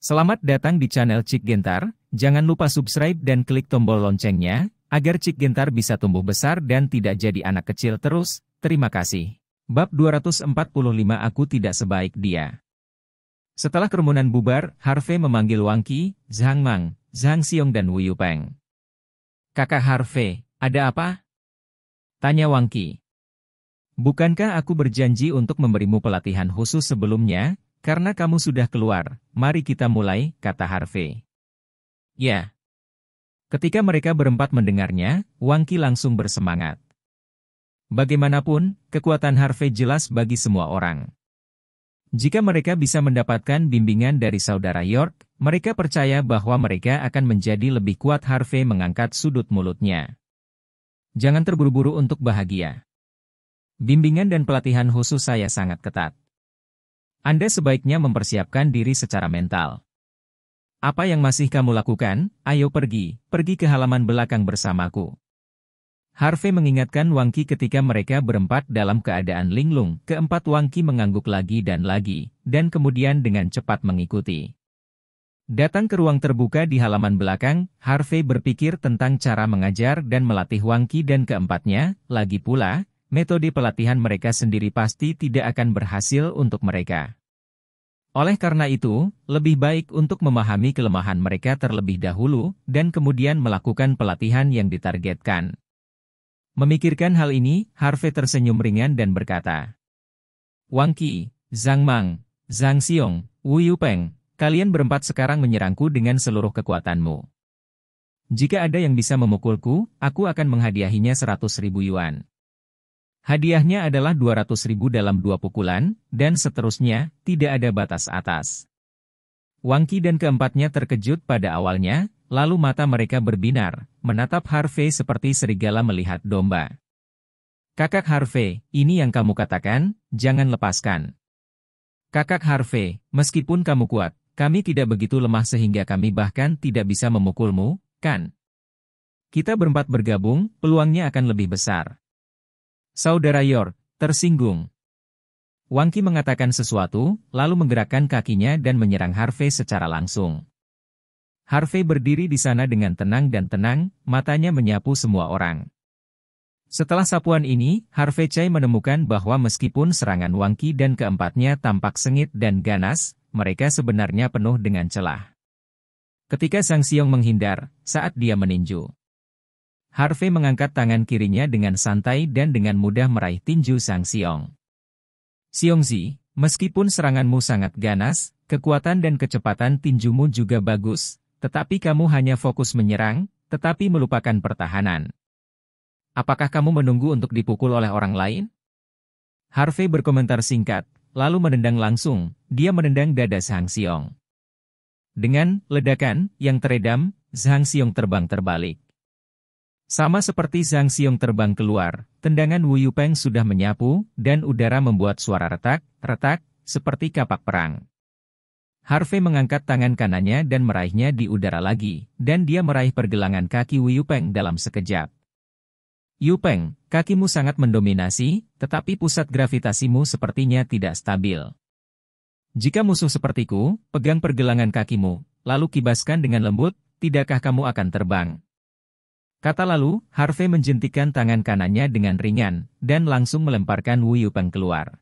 Selamat datang di channel Cik Gentar, jangan lupa subscribe dan klik tombol loncengnya, agar Cik Gentar bisa tumbuh besar dan tidak jadi anak kecil terus, terima kasih. Bab 245 Aku Tidak Sebaik Dia Setelah kerumunan bubar, Harvey memanggil Wang Wangki, Zhang Mang, Zhang Xiong dan Wu Yupeng. Kakak Harvey, ada apa? Tanya Wang Wangki. Bukankah aku berjanji untuk memberimu pelatihan khusus sebelumnya, karena kamu sudah keluar, mari kita mulai, kata Harvey. Ya. Ketika mereka berempat mendengarnya, Wangki langsung bersemangat. Bagaimanapun, kekuatan Harvey jelas bagi semua orang. Jika mereka bisa mendapatkan bimbingan dari saudara York, mereka percaya bahwa mereka akan menjadi lebih kuat Harvey mengangkat sudut mulutnya. Jangan terburu-buru untuk bahagia. Bimbingan dan pelatihan khusus saya sangat ketat. Anda sebaiknya mempersiapkan diri secara mental. Apa yang masih kamu lakukan? Ayo pergi, pergi ke halaman belakang bersamaku. Harvey mengingatkan Wang Wangki ketika mereka berempat dalam keadaan linglung. Keempat Wang Wangki mengangguk lagi dan lagi, dan kemudian dengan cepat mengikuti. Datang ke ruang terbuka di halaman belakang, Harvey berpikir tentang cara mengajar dan melatih Wang Wangki dan keempatnya, lagi pula, metode pelatihan mereka sendiri pasti tidak akan berhasil untuk mereka. Oleh karena itu, lebih baik untuk memahami kelemahan mereka terlebih dahulu dan kemudian melakukan pelatihan yang ditargetkan. Memikirkan hal ini, Harvey tersenyum ringan dan berkata, Wang Qi, Zhang Mang, Zhang Xiong, Wu Yupeng, kalian berempat sekarang menyerangku dengan seluruh kekuatanmu. Jika ada yang bisa memukulku, aku akan menghadiahinya 100 ribu yuan. Hadiahnya adalah 200 ribu dalam dua pukulan, dan seterusnya, tidak ada batas atas. Wangki dan keempatnya terkejut pada awalnya, lalu mata mereka berbinar, menatap Harvey seperti serigala melihat domba. Kakak Harvey, ini yang kamu katakan, jangan lepaskan. Kakak Harvey, meskipun kamu kuat, kami tidak begitu lemah sehingga kami bahkan tidak bisa memukulmu, kan? Kita berempat bergabung, peluangnya akan lebih besar. Saudara Yor, tersinggung. Wang Wangki mengatakan sesuatu, lalu menggerakkan kakinya dan menyerang Harvey secara langsung. Harvey berdiri di sana dengan tenang dan tenang, matanya menyapu semua orang. Setelah sapuan ini, Harvey Chai menemukan bahwa meskipun serangan Wang Wangki dan keempatnya tampak sengit dan ganas, mereka sebenarnya penuh dengan celah. Ketika Sang Siong menghindar, saat dia meninju. Harvey mengangkat tangan kirinya dengan santai dan dengan mudah meraih tinju Sang Siong. Zi, meskipun seranganmu sangat ganas, kekuatan dan kecepatan tinjumu juga bagus, tetapi kamu hanya fokus menyerang, tetapi melupakan pertahanan. Apakah kamu menunggu untuk dipukul oleh orang lain? Harvey berkomentar singkat, lalu menendang langsung, dia menendang dada Sang Siong. Dengan ledakan yang teredam, Zhang Xiong terbang terbalik. Sama seperti Zhang Xiong terbang keluar, tendangan Wu Yupeng sudah menyapu, dan udara membuat suara retak, retak, seperti kapak perang. Harvey mengangkat tangan kanannya dan meraihnya di udara lagi, dan dia meraih pergelangan kaki Wu Yupeng dalam sekejap. Yupeng, kakimu sangat mendominasi, tetapi pusat gravitasimu sepertinya tidak stabil. Jika musuh sepertiku, pegang pergelangan kakimu, lalu kibaskan dengan lembut, tidakkah kamu akan terbang? Kata lalu, Harvey menjentikan tangan kanannya dengan ringan, dan langsung melemparkan Wu Yupeng keluar.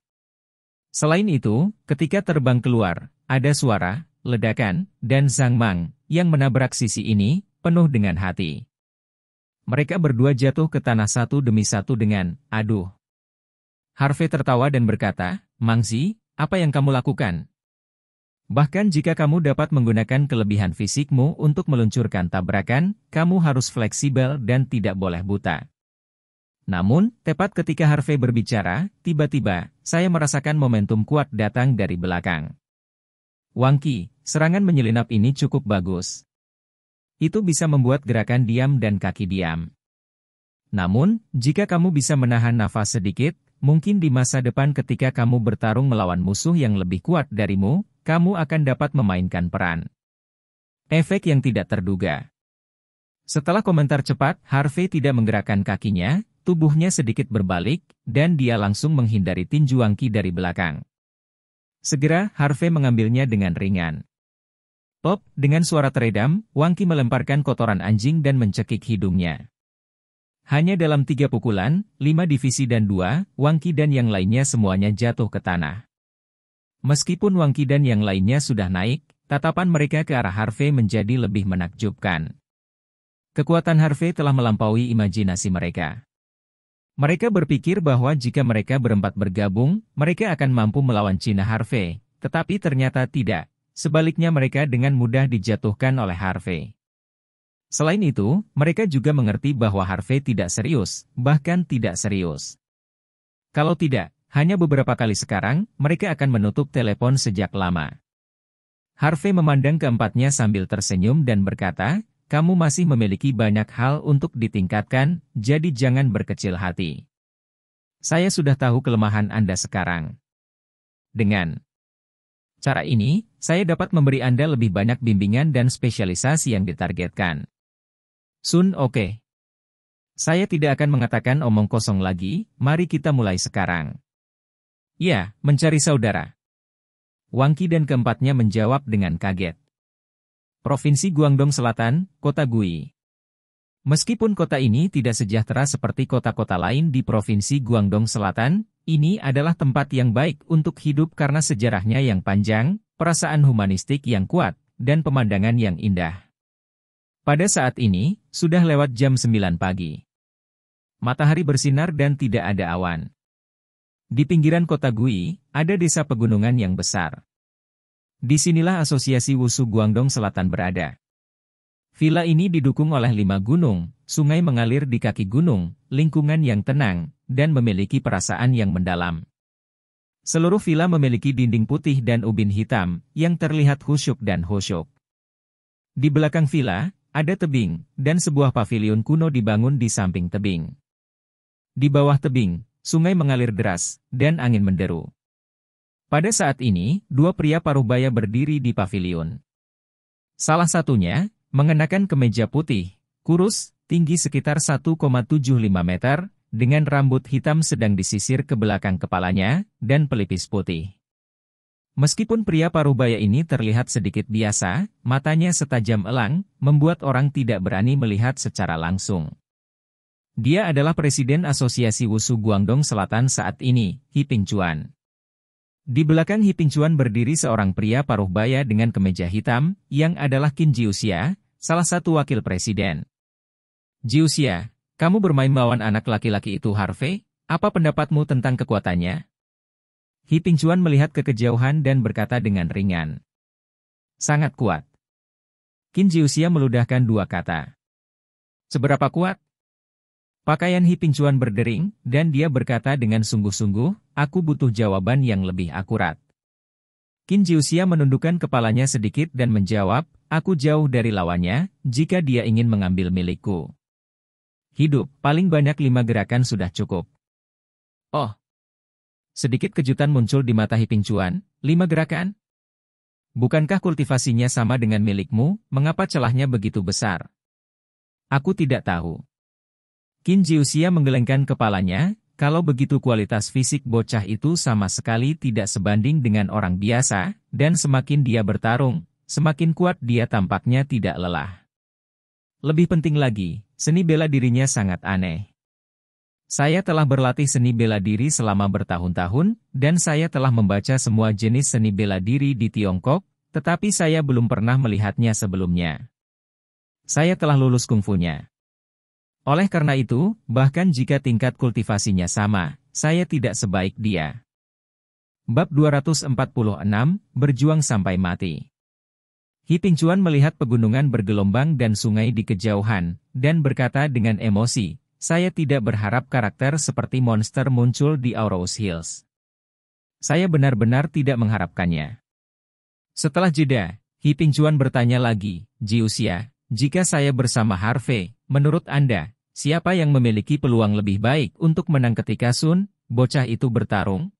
Selain itu, ketika terbang keluar, ada suara, ledakan, dan Zhang Mang, yang menabrak sisi ini, penuh dengan hati. Mereka berdua jatuh ke tanah satu demi satu dengan, aduh. Harvey tertawa dan berkata, "Mangzi, apa yang kamu lakukan? Bahkan jika kamu dapat menggunakan kelebihan fisikmu untuk meluncurkan tabrakan, kamu harus fleksibel dan tidak boleh buta. Namun, tepat ketika Harvey berbicara, tiba-tiba, saya merasakan momentum kuat datang dari belakang. Wangki, serangan menyelinap ini cukup bagus. Itu bisa membuat gerakan diam dan kaki diam. Namun, jika kamu bisa menahan nafas sedikit, mungkin di masa depan ketika kamu bertarung melawan musuh yang lebih kuat darimu, kamu akan dapat memainkan peran. Efek yang tidak terduga. Setelah komentar cepat, Harvey tidak menggerakkan kakinya, tubuhnya sedikit berbalik, dan dia langsung menghindari tinju Wangki dari belakang. Segera, Harvey mengambilnya dengan ringan. Pop, dengan suara teredam, Wangki melemparkan kotoran anjing dan mencekik hidungnya. Hanya dalam tiga pukulan, lima divisi dan dua, Wangki dan yang lainnya semuanya jatuh ke tanah. Meskipun Wangki dan yang lainnya sudah naik, tatapan mereka ke arah Harvey menjadi lebih menakjubkan. Kekuatan Harvey telah melampaui imajinasi mereka. Mereka berpikir bahwa jika mereka berempat bergabung, mereka akan mampu melawan Cina Harvey, tetapi ternyata tidak. Sebaliknya mereka dengan mudah dijatuhkan oleh Harvey. Selain itu, mereka juga mengerti bahwa Harvey tidak serius, bahkan tidak serius. Kalau tidak, hanya beberapa kali sekarang, mereka akan menutup telepon sejak lama. Harvey memandang keempatnya sambil tersenyum dan berkata, kamu masih memiliki banyak hal untuk ditingkatkan, jadi jangan berkecil hati. Saya sudah tahu kelemahan Anda sekarang. Dengan cara ini, saya dapat memberi Anda lebih banyak bimbingan dan spesialisasi yang ditargetkan. Sun oke. Okay. Saya tidak akan mengatakan omong kosong lagi, mari kita mulai sekarang. Ya, mencari saudara. Wangki dan keempatnya menjawab dengan kaget. Provinsi Guangdong Selatan, Kota Gui. Meskipun kota ini tidak sejahtera seperti kota-kota lain di Provinsi Guangdong Selatan, ini adalah tempat yang baik untuk hidup karena sejarahnya yang panjang, perasaan humanistik yang kuat, dan pemandangan yang indah. Pada saat ini, sudah lewat jam 9 pagi. Matahari bersinar dan tidak ada awan. Di pinggiran kota Gui, ada desa pegunungan yang besar. Disinilah asosiasi Wusu Guangdong Selatan berada. Villa ini didukung oleh lima gunung, sungai mengalir di kaki gunung, lingkungan yang tenang, dan memiliki perasaan yang mendalam. Seluruh villa memiliki dinding putih dan ubin hitam, yang terlihat khusyuk dan khusyuk. Di belakang villa, ada tebing, dan sebuah pavilion kuno dibangun di samping tebing. Di bawah tebing, sungai mengalir deras, dan angin menderu. Pada saat ini, dua pria parubaya berdiri di pavilion. Salah satunya, mengenakan kemeja putih, kurus, tinggi sekitar 1,75 meter, dengan rambut hitam sedang disisir ke belakang kepalanya, dan pelipis putih. Meskipun pria parubaya ini terlihat sedikit biasa, matanya setajam elang, membuat orang tidak berani melihat secara langsung. Dia adalah Presiden Asosiasi Wusu Guangdong Selatan saat ini, Hi Ping Chuan. Di belakang Hi Ping Chuan berdiri seorang pria paruh baya dengan kemeja hitam, yang adalah Qin Jiuxia, salah satu wakil presiden. Jiuxia, kamu bermain melawan anak laki-laki itu Harvey, apa pendapatmu tentang kekuatannya? Hi Ping Chuan melihat ke kejauhan dan berkata dengan ringan. Sangat kuat. Qin Jiuxia meludahkan dua kata. Seberapa kuat? Pakaian hi Hipincuan berdering, dan dia berkata dengan sungguh-sungguh, aku butuh jawaban yang lebih akurat. Qin Jiuxia menundukkan kepalanya sedikit dan menjawab, aku jauh dari lawannya, jika dia ingin mengambil milikku. Hidup, paling banyak lima gerakan sudah cukup. Oh! Sedikit kejutan muncul di mata hi Hipincuan, lima gerakan? Bukankah kultivasinya sama dengan milikmu, mengapa celahnya begitu besar? Aku tidak tahu. Qin Jiusia menggelengkan kepalanya, kalau begitu kualitas fisik bocah itu sama sekali tidak sebanding dengan orang biasa, dan semakin dia bertarung, semakin kuat dia tampaknya tidak lelah. Lebih penting lagi, seni bela dirinya sangat aneh. Saya telah berlatih seni bela diri selama bertahun-tahun, dan saya telah membaca semua jenis seni bela diri di Tiongkok, tetapi saya belum pernah melihatnya sebelumnya. Saya telah lulus kungfunya. Oleh karena itu, bahkan jika tingkat kultivasinya sama, saya tidak sebaik dia. Bab 246, Berjuang Sampai Mati Hitincuan melihat pegunungan bergelombang dan sungai di kejauhan, dan berkata dengan emosi, saya tidak berharap karakter seperti monster muncul di Aurose Hills. Saya benar-benar tidak mengharapkannya. Setelah jeda, Hitincuan bertanya lagi, Jiusia, jika saya bersama Harvey, menurut Anda, Siapa yang memiliki peluang lebih baik untuk menang ketika Sun, bocah itu bertarung?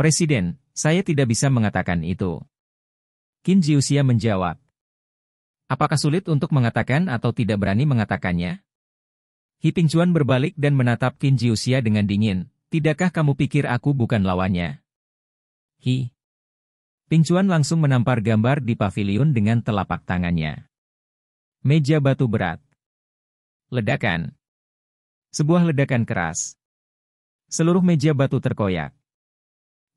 Presiden, saya tidak bisa mengatakan itu. Kim Jiusia menjawab. Apakah sulit untuk mengatakan atau tidak berani mengatakannya? Hiping Chuan berbalik dan menatap Kim Jiusia dengan dingin. Tidakkah kamu pikir aku bukan lawannya? Hi. Ping Chuan langsung menampar gambar di pavilion dengan telapak tangannya. Meja batu berat. Ledakan. Sebuah ledakan keras. Seluruh meja batu terkoyak.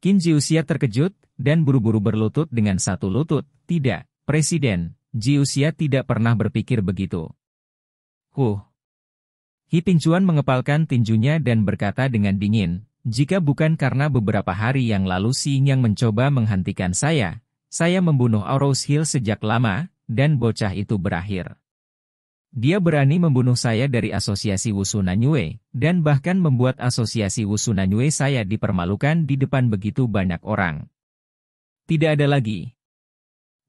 Kim Jiusia terkejut dan buru-buru berlutut dengan satu lutut. Tidak, Presiden, Jiusia tidak pernah berpikir begitu. Huh. Hi Pingcuan mengepalkan tinjunya dan berkata dengan dingin, jika bukan karena beberapa hari yang lalu Si Yang mencoba menghentikan saya, saya membunuh Aurose Hill sejak lama, dan bocah itu berakhir. Dia berani membunuh saya dari asosiasi Wusu Nanyue, dan bahkan membuat asosiasi Wusu Nanyue saya dipermalukan di depan begitu banyak orang. Tidak ada lagi.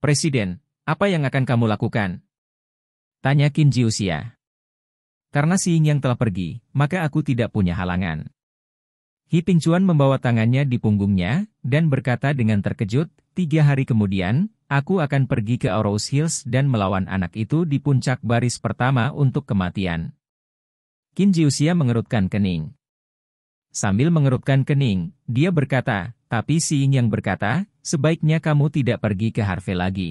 Presiden, apa yang akan kamu lakukan? Tanya Kim Jiusia. Karena si Ying yang telah pergi, maka aku tidak punya halangan. Hi Ping Chuan membawa tangannya di punggungnya, dan berkata dengan terkejut, tiga hari kemudian, Aku akan pergi ke Orose Hills dan melawan anak itu di puncak baris pertama untuk kematian. Kinjiusia mengerutkan kening. Sambil mengerutkan kening, dia berkata, tapi si Ying yang berkata, sebaiknya kamu tidak pergi ke Harvey lagi.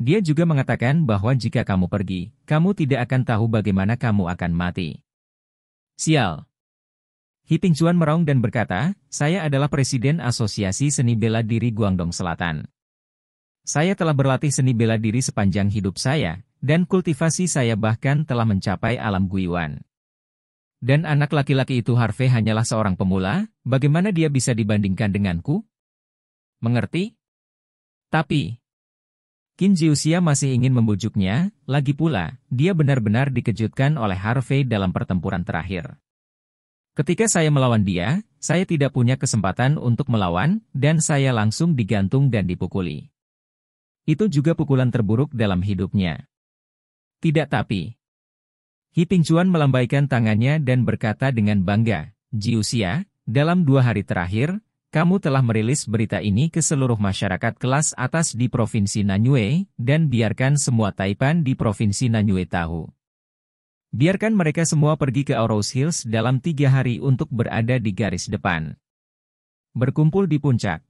Dia juga mengatakan bahwa jika kamu pergi, kamu tidak akan tahu bagaimana kamu akan mati. Sial. Hiting Chuan meraung dan berkata, saya adalah presiden Asosiasi Seni Bela Diri Guangdong Selatan. Saya telah berlatih seni bela diri sepanjang hidup saya, dan kultivasi saya bahkan telah mencapai alam guiwan. Dan anak laki-laki itu Harvey hanyalah seorang pemula, bagaimana dia bisa dibandingkan denganku? Mengerti? Tapi, Kim Jiusia masih ingin membujuknya, lagi pula, dia benar-benar dikejutkan oleh Harvey dalam pertempuran terakhir. Ketika saya melawan dia, saya tidak punya kesempatan untuk melawan, dan saya langsung digantung dan dipukuli. Itu juga pukulan terburuk dalam hidupnya. Tidak tapi. Hi Chuan melambaikan tangannya dan berkata dengan bangga, Jiusia, dalam dua hari terakhir, kamu telah merilis berita ini ke seluruh masyarakat kelas atas di Provinsi Nanyue, dan biarkan semua Taipan di Provinsi Nanyue tahu. Biarkan mereka semua pergi ke Aurose Hills dalam tiga hari untuk berada di garis depan. Berkumpul di puncak.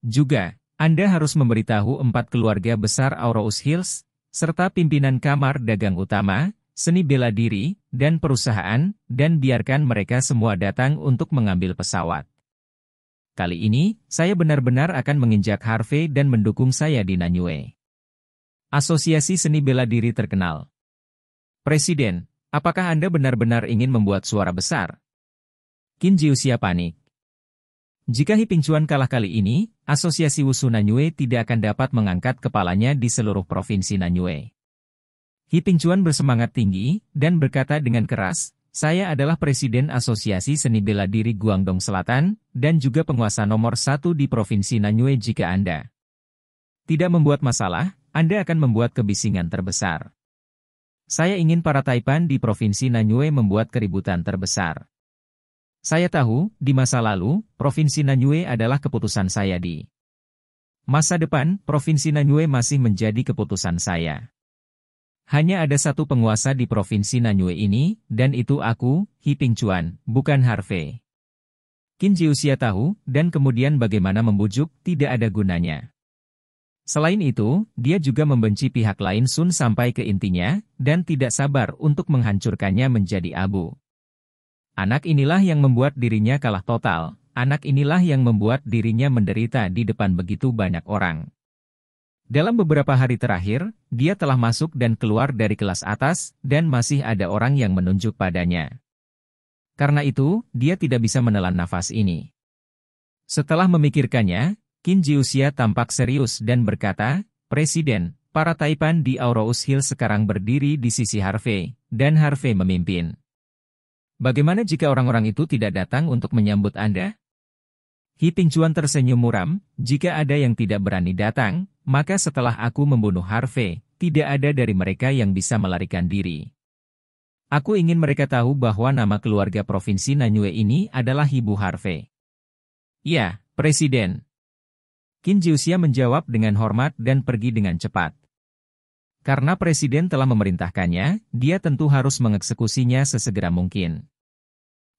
Juga, anda harus memberitahu empat keluarga besar Aurous Hills, serta pimpinan kamar dagang utama, seni bela diri, dan perusahaan, dan biarkan mereka semua datang untuk mengambil pesawat. Kali ini, saya benar-benar akan menginjak Harvey dan mendukung saya di Nanyue. Asosiasi Seni Bela Diri Terkenal Presiden, apakah Anda benar-benar ingin membuat suara besar? Kinjiusia panik. Jika Hipingcuan kalah kali ini, Asosiasi Wusu Nanyue tidak akan dapat mengangkat kepalanya di seluruh provinsi Nanyue. Hipingcuan bersemangat tinggi dan berkata dengan keras, saya adalah Presiden Asosiasi Seni Bela Diri Guangdong Selatan dan juga penguasa nomor satu di Provinsi Nanyue jika Anda tidak membuat masalah, Anda akan membuat kebisingan terbesar. Saya ingin para Taipan di Provinsi Nanyue membuat keributan terbesar. Saya tahu, di masa lalu, Provinsi Nanyue adalah keputusan saya di masa depan, Provinsi Nanyue masih menjadi keputusan saya. Hanya ada satu penguasa di Provinsi Nanyue ini, dan itu aku, Hi Ping Chuan, bukan Harvey. Qin Jiuxia tahu, dan kemudian bagaimana membujuk, tidak ada gunanya. Selain itu, dia juga membenci pihak lain Sun sampai ke intinya, dan tidak sabar untuk menghancurkannya menjadi abu. Anak inilah yang membuat dirinya kalah total, anak inilah yang membuat dirinya menderita di depan begitu banyak orang. Dalam beberapa hari terakhir, dia telah masuk dan keluar dari kelas atas, dan masih ada orang yang menunjuk padanya. Karena itu, dia tidak bisa menelan nafas ini. Setelah memikirkannya, Kinjiusia Jiusia tampak serius dan berkata, Presiden, para Taipan di Aurous Hill sekarang berdiri di sisi Harvey, dan Harvey memimpin. Bagaimana jika orang-orang itu tidak datang untuk menyambut Anda? Chuan tersenyum muram, jika ada yang tidak berani datang, maka setelah aku membunuh Harvey, tidak ada dari mereka yang bisa melarikan diri. Aku ingin mereka tahu bahwa nama keluarga Provinsi Nanyue ini adalah Ibu Harvey. Ya, Presiden. Kinjiusia Jiusia menjawab dengan hormat dan pergi dengan cepat. Karena Presiden telah memerintahkannya, dia tentu harus mengeksekusinya sesegera mungkin.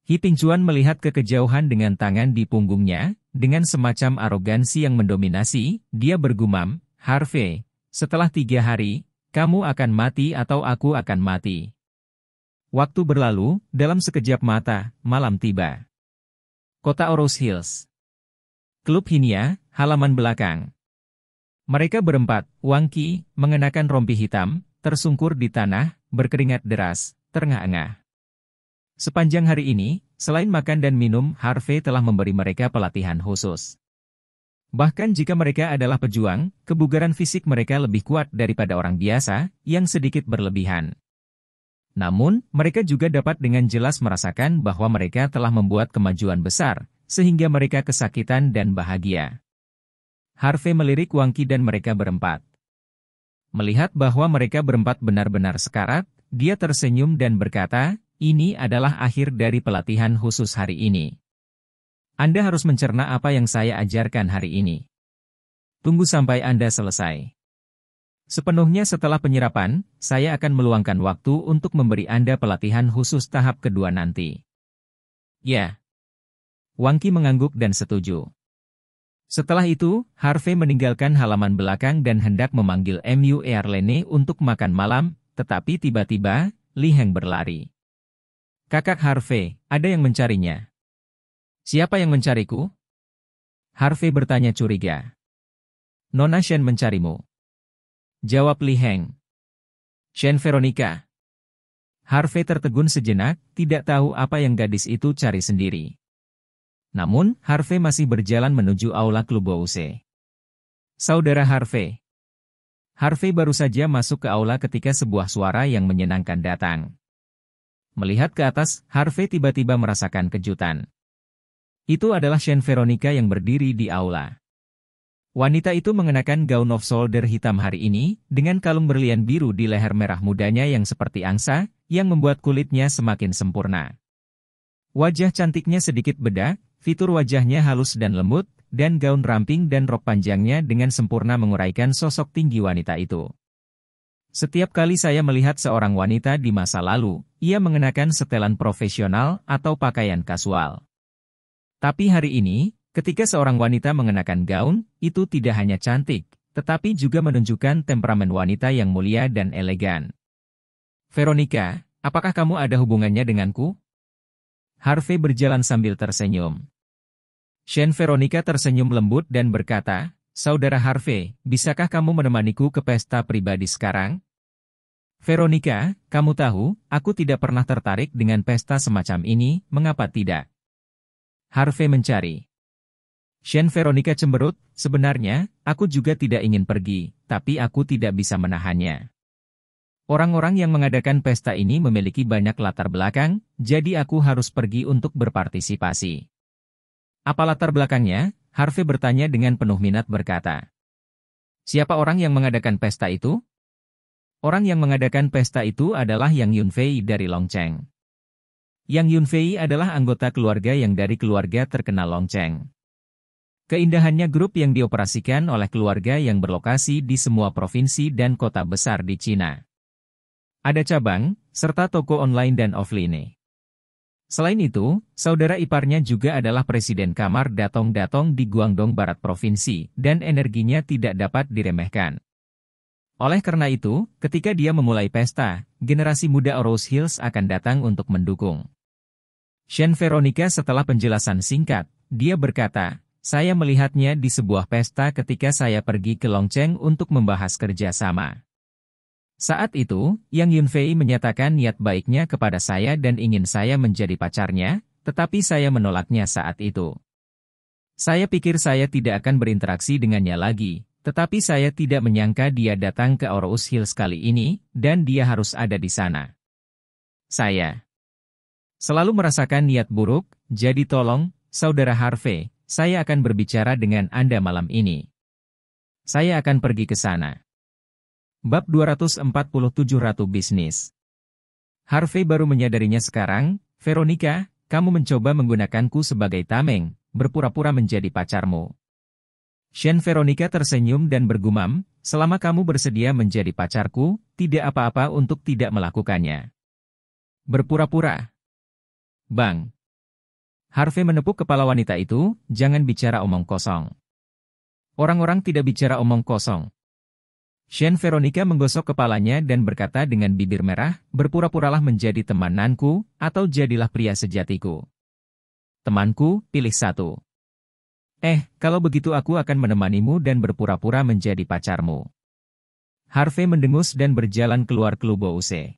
Hiping Juan melihat ke kejauhan dengan tangan di punggungnya, dengan semacam arogansi yang mendominasi, dia bergumam, Harvey, setelah tiga hari, kamu akan mati atau aku akan mati. Waktu berlalu, dalam sekejap mata, malam tiba. Kota Oros Hills. Klub Hinia, halaman belakang. Mereka berempat, Wang Ki, mengenakan rompi hitam, tersungkur di tanah, berkeringat deras, terengah-engah. Sepanjang hari ini, selain makan dan minum, Harvey telah memberi mereka pelatihan khusus. Bahkan jika mereka adalah pejuang, kebugaran fisik mereka lebih kuat daripada orang biasa, yang sedikit berlebihan. Namun, mereka juga dapat dengan jelas merasakan bahwa mereka telah membuat kemajuan besar, sehingga mereka kesakitan dan bahagia. Harvey melirik Wangki dan mereka berempat. Melihat bahwa mereka berempat benar-benar sekarat, dia tersenyum dan berkata, ini adalah akhir dari pelatihan khusus hari ini. Anda harus mencerna apa yang saya ajarkan hari ini. Tunggu sampai Anda selesai. Sepenuhnya setelah penyerapan, saya akan meluangkan waktu untuk memberi Anda pelatihan khusus tahap kedua nanti. Ya. Wangki mengangguk dan setuju. Setelah itu, Harvey meninggalkan halaman belakang dan hendak memanggil MU Airlane untuk makan malam, tetapi tiba-tiba, Li Heng berlari. Kakak Harvey, ada yang mencarinya. Siapa yang mencariku? Harvey bertanya curiga. Nona Shen mencarimu. Jawab Li Heng. Shen Veronica. Harvey tertegun sejenak, tidak tahu apa yang gadis itu cari sendiri. Namun, Harvey masih berjalan menuju aula klub Bose. Saudara Harvey. Harvey baru saja masuk ke aula ketika sebuah suara yang menyenangkan datang. Melihat ke atas, Harvey tiba-tiba merasakan kejutan. Itu adalah Shen Veronica yang berdiri di aula. Wanita itu mengenakan gaun of solder hitam hari ini, dengan kalung berlian biru di leher merah mudanya yang seperti angsa, yang membuat kulitnya semakin sempurna. Wajah cantiknya sedikit beda, fitur wajahnya halus dan lembut, dan gaun ramping dan rok panjangnya dengan sempurna menguraikan sosok tinggi wanita itu. Setiap kali saya melihat seorang wanita di masa lalu, ia mengenakan setelan profesional atau pakaian kasual. Tapi hari ini, ketika seorang wanita mengenakan gaun, itu tidak hanya cantik, tetapi juga menunjukkan temperamen wanita yang mulia dan elegan. Veronica, apakah kamu ada hubungannya denganku? Harvey berjalan sambil tersenyum. Shen Veronica tersenyum lembut dan berkata, Saudara Harvey, bisakah kamu menemaniku ke pesta pribadi sekarang? Veronica, kamu tahu, aku tidak pernah tertarik dengan pesta semacam ini, mengapa tidak? Harvey mencari. Shen Veronica cemberut, sebenarnya, aku juga tidak ingin pergi, tapi aku tidak bisa menahannya. Orang-orang yang mengadakan pesta ini memiliki banyak latar belakang, jadi aku harus pergi untuk berpartisipasi. Apa latar belakangnya? Harvey bertanya dengan penuh minat berkata. Siapa orang yang mengadakan pesta itu? Orang yang mengadakan pesta itu adalah Yang Yunfei dari Longcheng. Yang Yunfei adalah anggota keluarga yang dari keluarga terkenal Longcheng. Keindahannya grup yang dioperasikan oleh keluarga yang berlokasi di semua provinsi dan kota besar di Cina. Ada cabang, serta toko online dan offline. Selain itu, saudara iparnya juga adalah Presiden Kamar Datong-Datong di Guangdong Barat Provinsi, dan energinya tidak dapat diremehkan. Oleh karena itu, ketika dia memulai pesta, generasi muda Rose Hills akan datang untuk mendukung. Shen Veronica setelah penjelasan singkat, dia berkata, saya melihatnya di sebuah pesta ketika saya pergi ke Longcheng untuk membahas kerjasama. Saat itu, Yang Yunfei menyatakan niat baiknya kepada saya dan ingin saya menjadi pacarnya, tetapi saya menolaknya saat itu. Saya pikir saya tidak akan berinteraksi dengannya lagi, tetapi saya tidak menyangka dia datang ke Aorus Hills kali ini, dan dia harus ada di sana. Saya selalu merasakan niat buruk, jadi tolong, Saudara Harvey, saya akan berbicara dengan Anda malam ini. Saya akan pergi ke sana. Bab 247 Ratu Bisnis Harvey baru menyadarinya sekarang, Veronica, kamu mencoba menggunakanku sebagai tameng, berpura-pura menjadi pacarmu. Shen Veronica tersenyum dan bergumam, selama kamu bersedia menjadi pacarku, tidak apa-apa untuk tidak melakukannya. Berpura-pura. Bang. Harvey menepuk kepala wanita itu, jangan bicara omong kosong. Orang-orang tidak bicara omong kosong, Shen Veronica menggosok kepalanya dan berkata dengan bibir merah, berpura-puralah menjadi temananku, atau jadilah pria sejatiku. Temanku, pilih satu. Eh, kalau begitu aku akan menemanimu dan berpura-pura menjadi pacarmu. Harvey mendengus dan berjalan keluar klub UC.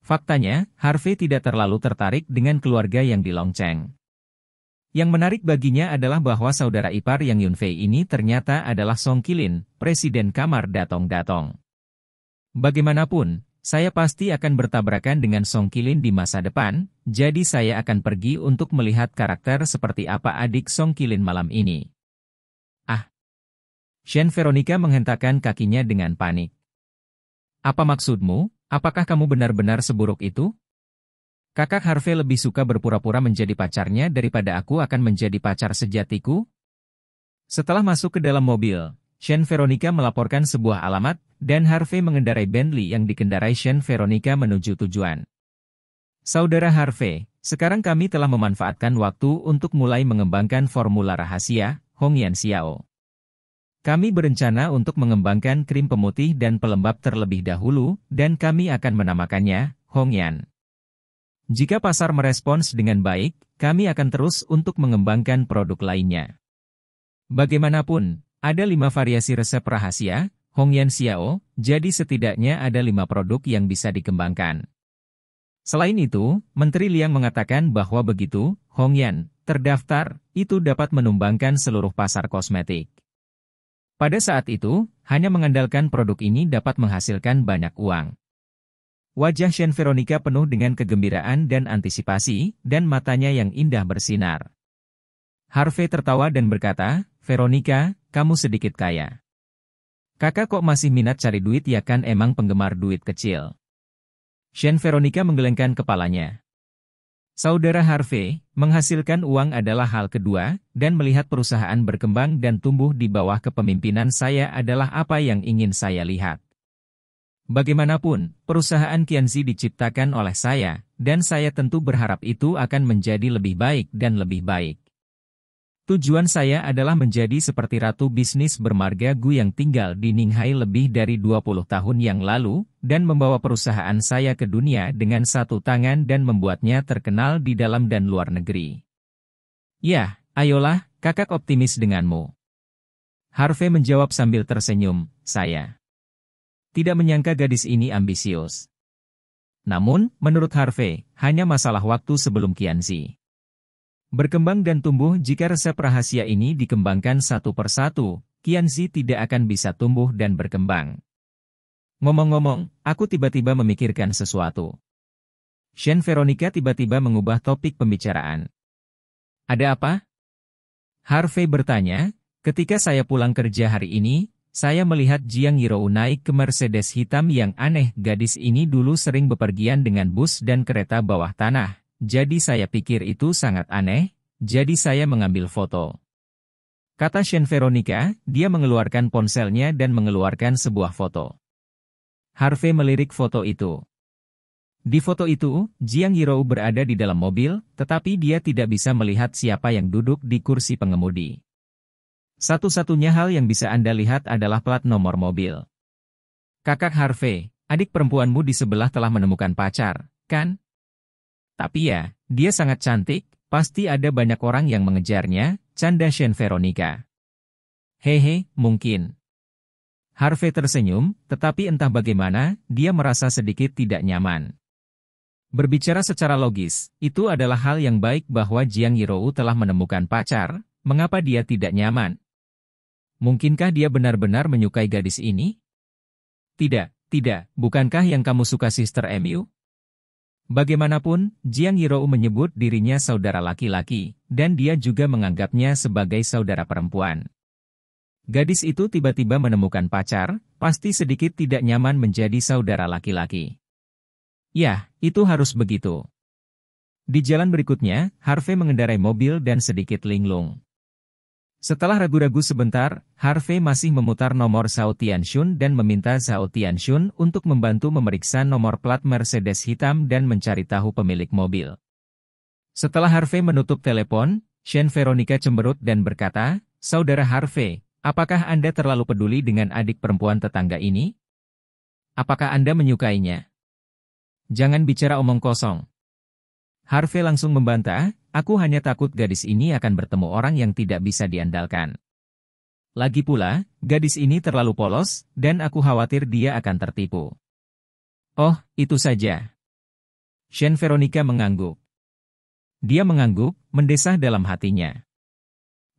Faktanya, Harvey tidak terlalu tertarik dengan keluarga yang dilongceng. Yang menarik baginya adalah bahwa saudara ipar yang Yunfei ini ternyata adalah Song Kilin, Presiden Kamar Datong-Datong. Bagaimanapun, saya pasti akan bertabrakan dengan Song Kilin di masa depan, jadi saya akan pergi untuk melihat karakter seperti apa adik Song Kilin malam ini. Ah! Shen Veronica menghentakkan kakinya dengan panik. Apa maksudmu? Apakah kamu benar-benar seburuk itu? Kakak Harvey lebih suka berpura-pura menjadi pacarnya daripada aku akan menjadi pacar sejatiku? Setelah masuk ke dalam mobil, Shen Veronica melaporkan sebuah alamat, dan Harvey mengendarai Bentley yang dikendarai Shen Veronica menuju tujuan. Saudara Harvey, sekarang kami telah memanfaatkan waktu untuk mulai mengembangkan formula rahasia, Hongyan Xiao. Kami berencana untuk mengembangkan krim pemutih dan pelembab terlebih dahulu, dan kami akan menamakannya, Hongyan. Jika pasar merespons dengan baik, kami akan terus untuk mengembangkan produk lainnya. Bagaimanapun, ada lima variasi resep rahasia, Hongyan Xiao, jadi setidaknya ada lima produk yang bisa dikembangkan. Selain itu, Menteri Liang mengatakan bahwa begitu, Hongyan, terdaftar, itu dapat menumbangkan seluruh pasar kosmetik. Pada saat itu, hanya mengandalkan produk ini dapat menghasilkan banyak uang. Wajah Shen Veronica penuh dengan kegembiraan dan antisipasi, dan matanya yang indah bersinar. Harvey tertawa dan berkata, Veronica, kamu sedikit kaya. Kakak kok masih minat cari duit ya kan emang penggemar duit kecil. Shen Veronica menggelengkan kepalanya. Saudara Harvey, menghasilkan uang adalah hal kedua, dan melihat perusahaan berkembang dan tumbuh di bawah kepemimpinan saya adalah apa yang ingin saya lihat. Bagaimanapun, perusahaan Kianzi diciptakan oleh saya, dan saya tentu berharap itu akan menjadi lebih baik dan lebih baik. Tujuan saya adalah menjadi seperti ratu bisnis bermarga Gu yang tinggal di Ninghai lebih dari 20 tahun yang lalu, dan membawa perusahaan saya ke dunia dengan satu tangan dan membuatnya terkenal di dalam dan luar negeri. Ya, ayolah, kakak optimis denganmu. Harvey menjawab sambil tersenyum, saya tidak menyangka gadis ini ambisius. Namun, menurut Harvey, hanya masalah waktu sebelum Kianzi berkembang dan tumbuh jika resep rahasia ini dikembangkan satu persatu, Kianzi tidak akan bisa tumbuh dan berkembang. Ngomong-ngomong, aku tiba-tiba memikirkan sesuatu. Shen Veronica tiba-tiba mengubah topik pembicaraan. Ada apa? Harvey bertanya, ketika saya pulang kerja hari ini, saya melihat Jiang Yirou naik ke Mercedes hitam yang aneh. Gadis ini dulu sering bepergian dengan bus dan kereta bawah tanah. Jadi saya pikir itu sangat aneh, jadi saya mengambil foto. Kata Shen Veronica, dia mengeluarkan ponselnya dan mengeluarkan sebuah foto. Harvey melirik foto itu. Di foto itu, Jiang Yirou berada di dalam mobil, tetapi dia tidak bisa melihat siapa yang duduk di kursi pengemudi. Satu-satunya hal yang bisa Anda lihat adalah plat nomor mobil. Kakak Harvey, adik perempuanmu di sebelah telah menemukan pacar, kan? Tapi ya, dia sangat cantik, pasti ada banyak orang yang mengejarnya, canda Shen Veronica. Hehe, mungkin. Harvey tersenyum, tetapi entah bagaimana, dia merasa sedikit tidak nyaman. Berbicara secara logis, itu adalah hal yang baik bahwa Jiang Yirou telah menemukan pacar, mengapa dia tidak nyaman? Mungkinkah dia benar-benar menyukai gadis ini? Tidak, tidak, bukankah yang kamu suka Sister Emu? Bagaimanapun, Jiang Yirou menyebut dirinya saudara laki-laki, dan dia juga menganggapnya sebagai saudara perempuan. Gadis itu tiba-tiba menemukan pacar, pasti sedikit tidak nyaman menjadi saudara laki-laki. Yah, itu harus begitu. Di jalan berikutnya, Harvey mengendarai mobil dan sedikit linglung. Setelah ragu-ragu sebentar, Harvey masih memutar nomor Zhao Tianxun dan meminta Zhao Tianxun untuk membantu memeriksa nomor plat Mercedes hitam dan mencari tahu pemilik mobil. Setelah Harvey menutup telepon, Shen Veronica cemberut dan berkata, Saudara Harvey, apakah Anda terlalu peduli dengan adik perempuan tetangga ini? Apakah Anda menyukainya? Jangan bicara omong kosong. Harvey langsung membantah, aku hanya takut gadis ini akan bertemu orang yang tidak bisa diandalkan. Lagi pula, gadis ini terlalu polos, dan aku khawatir dia akan tertipu. Oh, itu saja. Shen Veronica mengangguk. Dia mengangguk, mendesah dalam hatinya.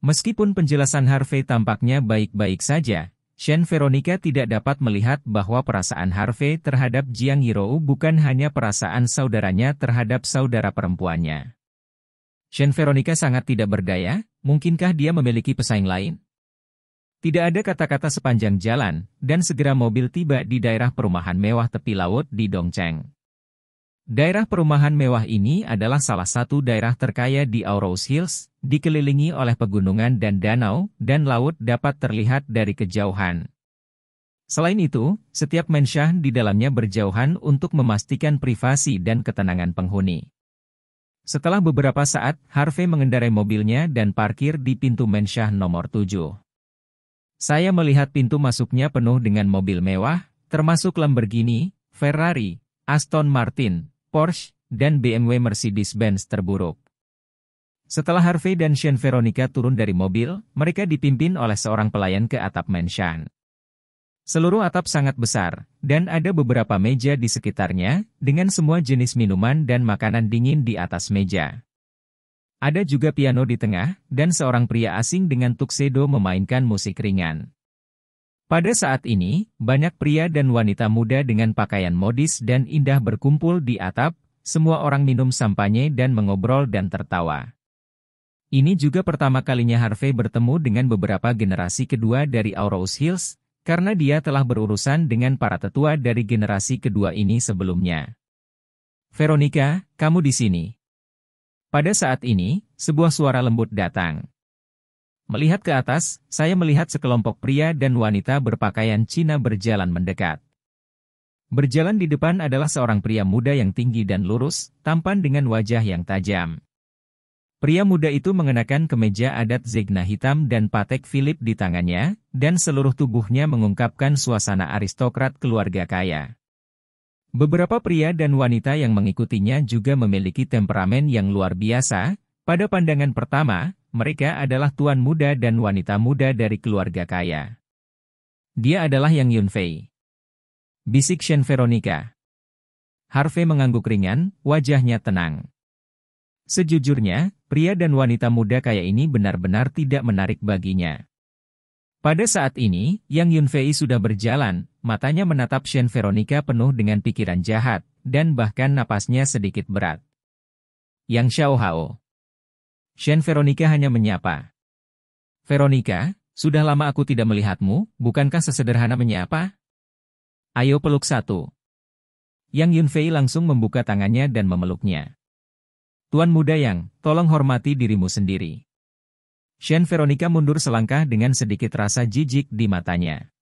Meskipun penjelasan Harvey tampaknya baik-baik saja, Shen Veronica tidak dapat melihat bahwa perasaan Harvey terhadap Jiang Yirou bukan hanya perasaan saudaranya terhadap saudara perempuannya. Shen Veronica sangat tidak berdaya, mungkinkah dia memiliki pesaing lain? Tidak ada kata-kata sepanjang jalan, dan segera mobil tiba di daerah perumahan mewah tepi laut di Dongcheng. Daerah perumahan mewah ini adalah salah satu daerah terkaya di Aurora Hills, dikelilingi oleh pegunungan dan danau, dan laut dapat terlihat dari kejauhan. Selain itu, setiap mansion di dalamnya berjauhan untuk memastikan privasi dan ketenangan penghuni. Setelah beberapa saat, Harvey mengendarai mobilnya dan parkir di pintu mansion nomor 7. Saya melihat pintu masuknya penuh dengan mobil mewah, termasuk Lamborghini, Ferrari, Aston Martin, Porsche, dan BMW Mercedes-Benz terburuk. Setelah Harvey dan Shane Veronica turun dari mobil, mereka dipimpin oleh seorang pelayan ke atap mansion. Seluruh atap sangat besar, dan ada beberapa meja di sekitarnya, dengan semua jenis minuman dan makanan dingin di atas meja. Ada juga piano di tengah, dan seorang pria asing dengan tuxedo memainkan musik ringan. Pada saat ini, banyak pria dan wanita muda dengan pakaian modis dan indah berkumpul di atap, semua orang minum sampanye dan mengobrol dan tertawa. Ini juga pertama kalinya Harvey bertemu dengan beberapa generasi kedua dari Aurous Hills, karena dia telah berurusan dengan para tetua dari generasi kedua ini sebelumnya. Veronica, kamu di sini. Pada saat ini, sebuah suara lembut datang. Melihat ke atas, saya melihat sekelompok pria dan wanita berpakaian Cina berjalan mendekat. Berjalan di depan adalah seorang pria muda yang tinggi dan lurus, tampan dengan wajah yang tajam. Pria muda itu mengenakan kemeja adat zigna hitam dan patek Philip di tangannya, dan seluruh tubuhnya mengungkapkan suasana aristokrat keluarga kaya. Beberapa pria dan wanita yang mengikutinya juga memiliki temperamen yang luar biasa. Pada pandangan pertama, mereka adalah tuan muda dan wanita muda dari keluarga kaya. Dia adalah Yang Yunfei. Bisik Shen Veronica. Harvey mengangguk ringan, wajahnya tenang. Sejujurnya, pria dan wanita muda kaya ini benar-benar tidak menarik baginya. Pada saat ini, Yang Yunfei sudah berjalan, matanya menatap Shen Veronica penuh dengan pikiran jahat, dan bahkan napasnya sedikit berat. Yang Xiaohao. Shen Veronica hanya menyapa. Veronica, sudah lama aku tidak melihatmu, bukankah sesederhana menyapa? Ayo peluk satu. Yang Yunfei langsung membuka tangannya dan memeluknya. Tuan muda yang, tolong hormati dirimu sendiri. Shen Veronica mundur selangkah dengan sedikit rasa jijik di matanya.